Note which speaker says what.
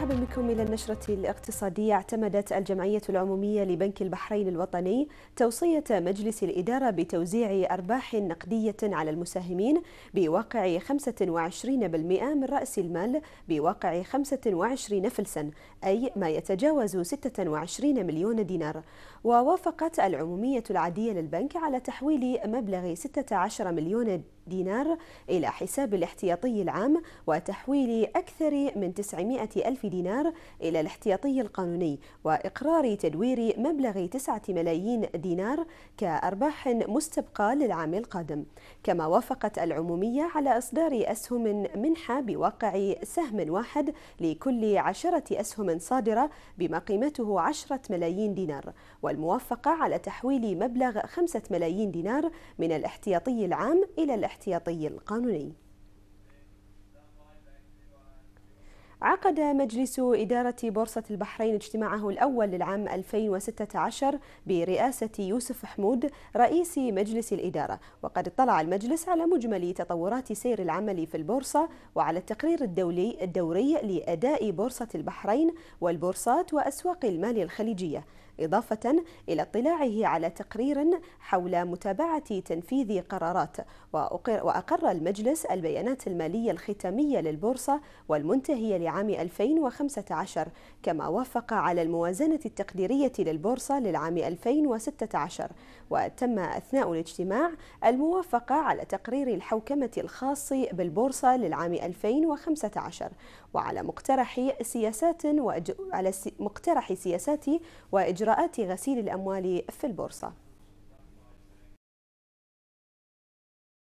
Speaker 1: مرحبا بكم إلى النشرة الاقتصادية اعتمدت الجمعية العمومية لبنك البحرين الوطني توصية مجلس الإدارة بتوزيع أرباح نقدية على المساهمين بواقع 25% من رأس المال بواقع 25 فلسا أي ما يتجاوز 26 مليون دينار ووافقت العمومية العادية للبنك على تحويل مبلغ 16 مليون دينار إلى حساب الاحتياطي العام وتحويل أكثر من 900 ألف دينار إلى الاحتياطي القانوني وإقرار تدوير مبلغ 9 ملايين دينار كأرباح مستبقى للعام القادم كما وافقت العمومية على إصدار أسهم منحة بواقع سهم واحد لكل عشرة أسهم صادرة بما قيمته 10 ملايين دينار والموافقة على تحويل مبلغ 5 ملايين دينار من الاحتياطي العام إلى الاحتياطي الاحتياطي القانوني عقد مجلس إدارة بورصة البحرين اجتماعه الأول للعام 2016 برئاسة يوسف حمود رئيس مجلس الإدارة وقد اطلع المجلس على مجمل تطورات سير العمل في البورصة وعلى التقرير الدولي الدوري لأداء بورصة البحرين والبورصات وأسواق المال الخليجية إضافة إلى اطلاعه على تقرير حول متابعة تنفيذ قرارات وأقر المجلس البيانات المالية الختامية للبورصة والمنتهية لعام 2015 كما وافق على الموازنة التقديرية للبورصة للعام 2016 وتم أثناء الاجتماع الموافقة على تقرير الحوكمة الخاص بالبورصة للعام 2015 وعلى مقترح سياسات وعلى مقترح سياسات وإجراءات إجراءات غسيل الأموال في البورصة